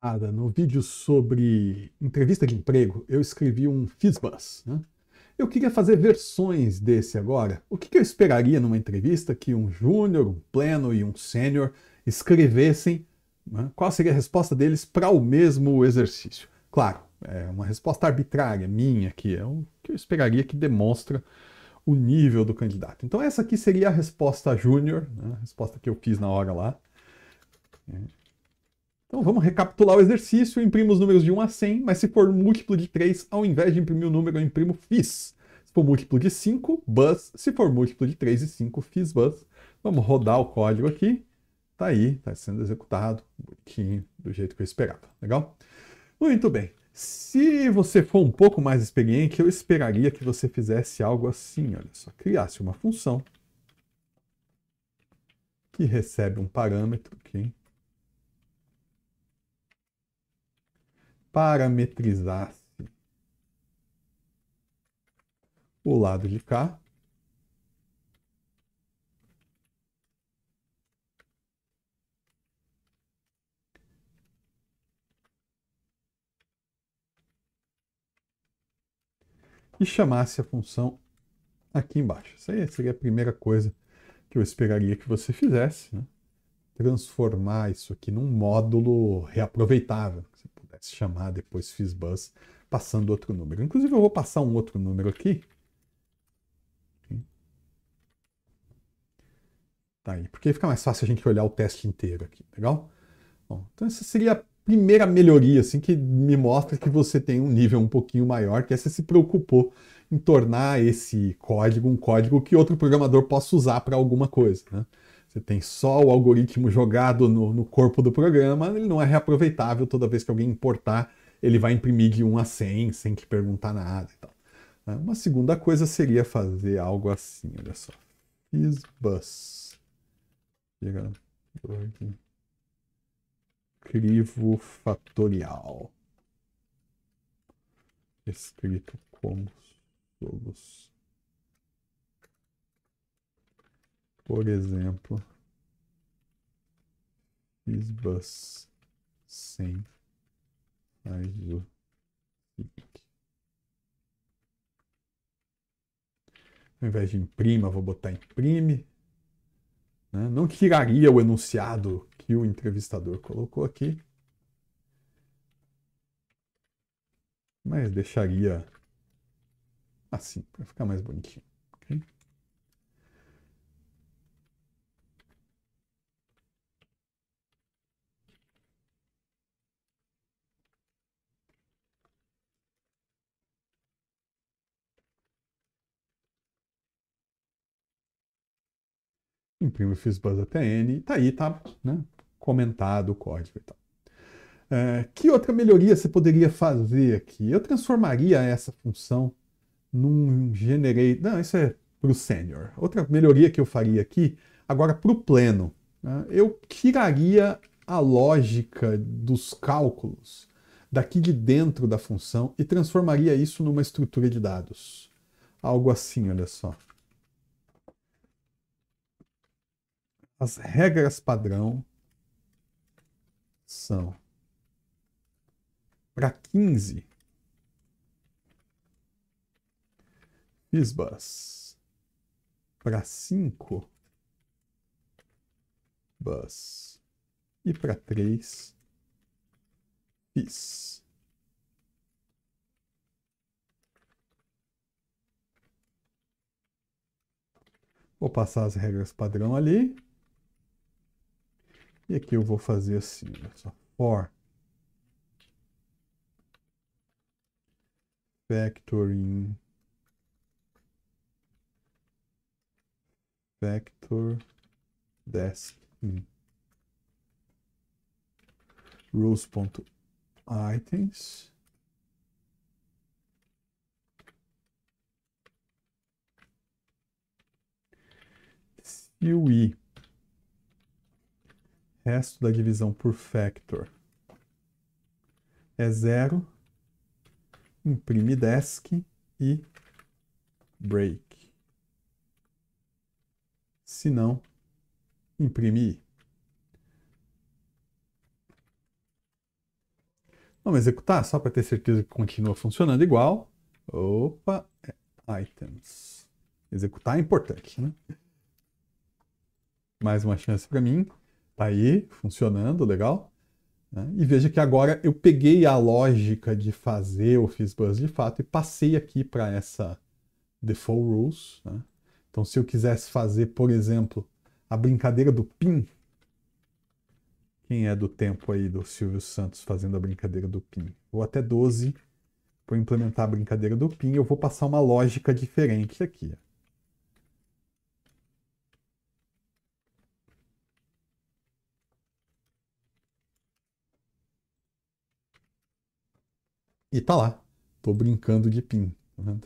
passada, no vídeo sobre entrevista de emprego, eu escrevi um FISBUS. Né? Eu queria fazer versões desse agora. O que, que eu esperaria numa entrevista que um júnior, um pleno e um sênior escrevessem? Né? Qual seria a resposta deles para o mesmo exercício? Claro, é uma resposta arbitrária minha aqui, é o que eu esperaria que demonstra o nível do candidato. Então essa aqui seria a resposta júnior, né? a resposta que eu fiz na hora lá. Então vamos recapitular o exercício, eu imprimo os números de 1 a 100, mas se for múltiplo de 3, ao invés de imprimir o número, eu imprimo FIS. Se for múltiplo de 5, bus. Se for múltiplo de 3 e 5, fiz bus. Vamos rodar o código aqui. Tá aí, tá sendo executado, bonitinho, do jeito que eu esperava. Legal? Muito bem. Se você for um pouco mais experiente, eu esperaria que você fizesse algo assim, olha só, criasse uma função que recebe um parâmetro parametrizasse o lado de cá e chamasse a função aqui embaixo. Essa seria a primeira coisa que eu esperaria que você fizesse, né? transformar isso aqui num módulo reaproveitável, que você se chamar depois FizzBuzz, passando outro número. Inclusive, eu vou passar um outro número aqui. Tá aí, porque fica mais fácil a gente olhar o teste inteiro aqui, legal? Bom, então essa seria a primeira melhoria, assim, que me mostra que você tem um nível um pouquinho maior, que é você se preocupou em tornar esse código um código que outro programador possa usar para alguma coisa, né? você tem só o algoritmo jogado no, no corpo do programa, ele não é reaproveitável toda vez que alguém importar, ele vai imprimir de 1 a 100 sem que perguntar nada e tal. Né? Uma segunda coisa seria fazer algo assim, olha só. Fiz bus. Chega crivo fatorial. Escrito como solução. Por exemplo, isbas sem isofix. Ao invés de imprima, vou botar imprime. Né? Não tiraria o enunciado que o entrevistador colocou aqui, mas deixaria assim, para ficar mais bonitinho. Okay? imprime o FizzBuzz N, tá aí, tá né, comentado o código e tal. É, que outra melhoria você poderia fazer aqui? Eu transformaria essa função num generate. Não, isso é para o sênior. Outra melhoria que eu faria aqui, agora para o pleno, né, eu tiraria a lógica dos cálculos daqui de dentro da função e transformaria isso numa estrutura de dados. Algo assim, olha só. As regras padrão são para 15 FISBAS, para 5 BUS e para 3 FIS. Vou passar as regras padrão ali. E aqui eu vou fazer assim, só for factoring vector desk in itens e o i resto da divisão por factor é zero, imprime desk e break. Se não, imprime i. Vamos executar só para ter certeza que continua funcionando igual. Opa, é items. Executar é importante, né? Mais uma chance para mim. Está aí, funcionando, legal. Né? E veja que agora eu peguei a lógica de fazer o FizzBuzz de fato e passei aqui para essa default rules. Né? Então, se eu quisesse fazer, por exemplo, a brincadeira do PIN, quem é do tempo aí do Silvio Santos fazendo a brincadeira do PIN? Ou até 12, para implementar a brincadeira do PIN, eu vou passar uma lógica diferente aqui. E tá lá. Estou brincando de PIN. Tá vendo?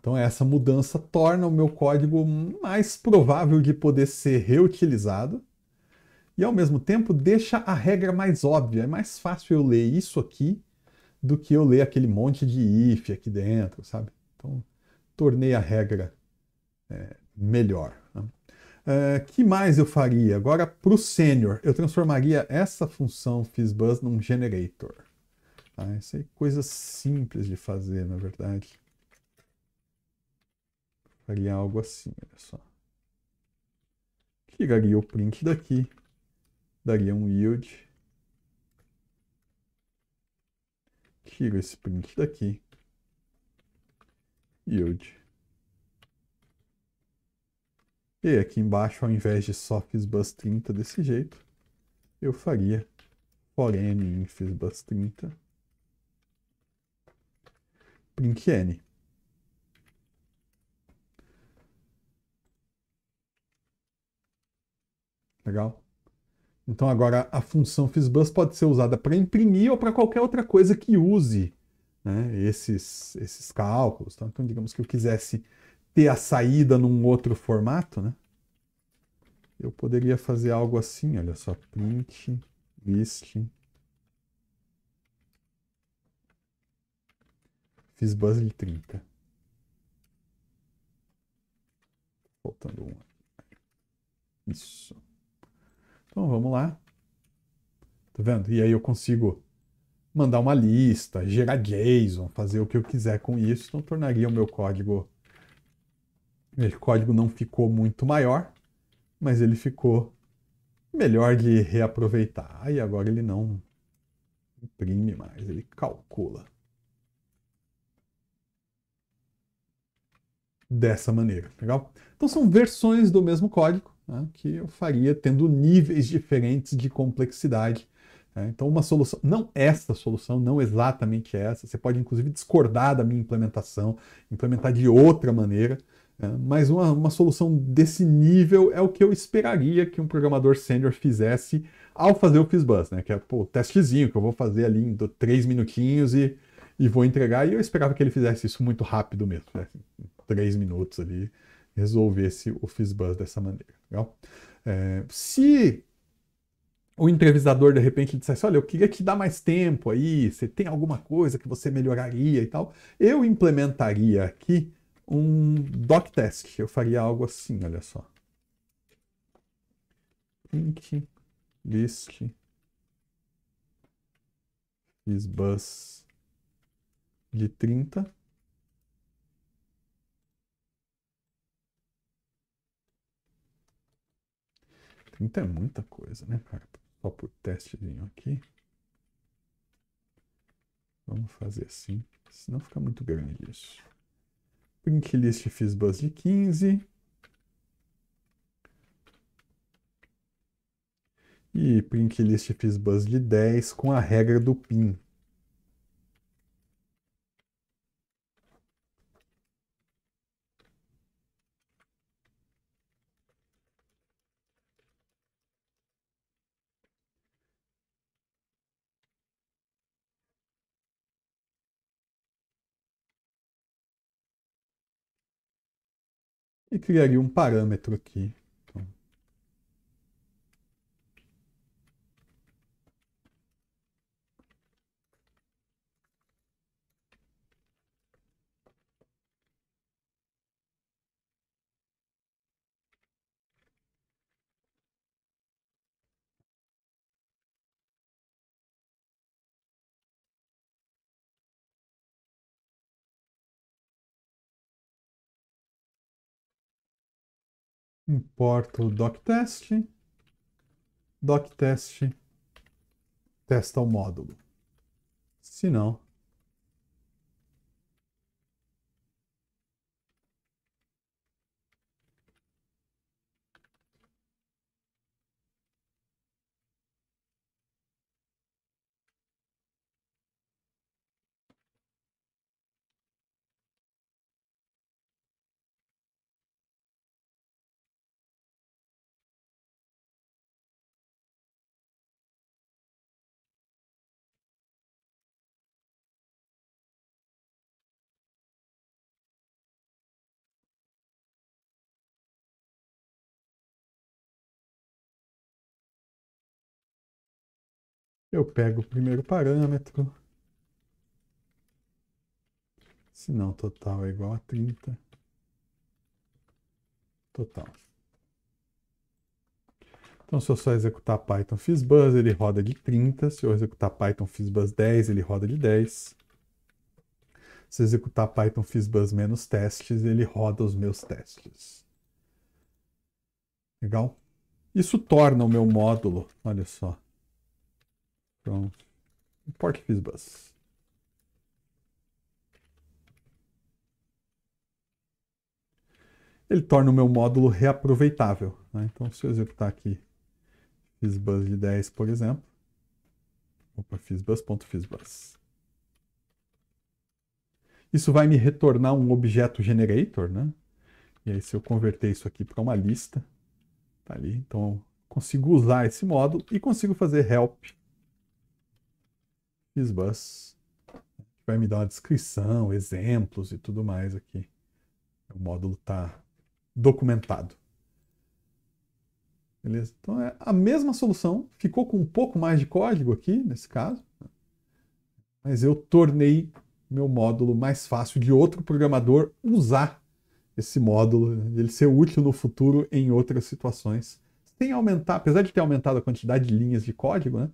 Então essa mudança torna o meu código mais provável de poder ser reutilizado e ao mesmo tempo deixa a regra mais óbvia. É mais fácil eu ler isso aqui do que eu ler aquele monte de if aqui dentro, sabe? Então tornei a regra é, melhor. Né? É, que mais eu faria? Agora para o sênior, eu transformaria essa função fizzbuzz num generator. Tá? Isso aí é coisa simples de fazer, na verdade. Faria algo assim, olha só. Tiraria o print daqui, daria um yield. Tiro esse print daqui. Yield. E aqui embaixo, ao invés de só FizzBuzz30 desse jeito, eu faria forem infsbus30 n. Legal? Então agora a função FizzBuzz pode ser usada para imprimir ou para qualquer outra coisa que use né, esses, esses cálculos. Tá? Então digamos que eu quisesse ter a saída num outro formato, né? eu poderia fazer algo assim, olha só, print, list, Fiz Buzzle 30. Faltando um. Isso. Então vamos lá. Tá vendo? E aí eu consigo mandar uma lista, gerar JSON, fazer o que eu quiser com isso. Então tornaria o meu código. Meu código não ficou muito maior, mas ele ficou melhor de reaproveitar. E agora ele não imprime mais, ele calcula. dessa maneira, legal? Então são versões do mesmo código né, que eu faria tendo níveis diferentes de complexidade. Né? Então uma solução, não essa solução, não exatamente essa, você pode inclusive discordar da minha implementação, implementar de outra maneira, né? mas uma, uma solução desse nível é o que eu esperaria que um programador sênior fizesse ao fazer o FizzBuzz, né? que é pô, o testezinho que eu vou fazer ali em três minutinhos e, e vou entregar, e eu esperava que ele fizesse isso muito rápido mesmo. Né? 3 minutos ali, resolvesse o FizzBuzz dessa maneira. Legal? É, se o entrevistador de repente dissesse: Olha, eu queria te dar mais tempo aí, você tem alguma coisa que você melhoraria e tal, eu implementaria aqui um doc test Eu faria algo assim, olha só. Link, list, FizzBuzz de 30 30 então, é muita coisa, né, cara? Só por testezinho aqui. Vamos fazer assim, senão fica muito grande isso. Printlist fiz bus de 15. E printlist fiz bus de 10 com a regra do pin. e criaria um parâmetro aqui importo o doctest, doctest testa o módulo. Se não, Eu pego o primeiro parâmetro. Se não, total é igual a 30. Total. Então, se eu só executar Python FizzBuzz, ele roda de 30. Se eu executar Python FizzBuzz 10, ele roda de 10. Se eu executar Python FizzBuzz menos testes, ele roda os meus testes. Legal? Isso torna o meu módulo, olha só, então, import FizzBus. Ele torna o meu módulo reaproveitável. Né? Então, se eu executar aqui FizzBus de 10, por exemplo, opa, FizzBus.FizzBus. Isso vai me retornar um objeto generator, né? E aí, se eu converter isso aqui para uma lista, tá ali. Então, consigo usar esse módulo e consigo fazer help FISBUS, que vai me dar uma descrição, exemplos e tudo mais aqui. O módulo está documentado. Beleza? Então é a mesma solução, ficou com um pouco mais de código aqui, nesse caso, né? mas eu tornei meu módulo mais fácil de outro programador usar esse módulo, ele ser útil no futuro em outras situações, sem aumentar, apesar de ter aumentado a quantidade de linhas de código, né,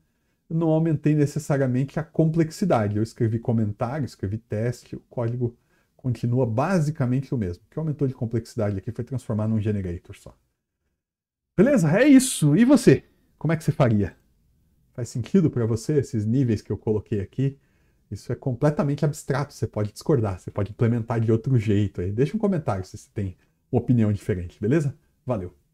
não aumentei necessariamente a complexidade. Eu escrevi comentário, escrevi teste, o código continua basicamente o mesmo. O que aumentou de complexidade aqui foi transformar num generator só. Beleza? É isso. E você? Como é que você faria? Faz sentido para você esses níveis que eu coloquei aqui? Isso é completamente abstrato, você pode discordar, você pode implementar de outro jeito aí. Deixa um comentário se você tem uma opinião diferente, beleza? Valeu!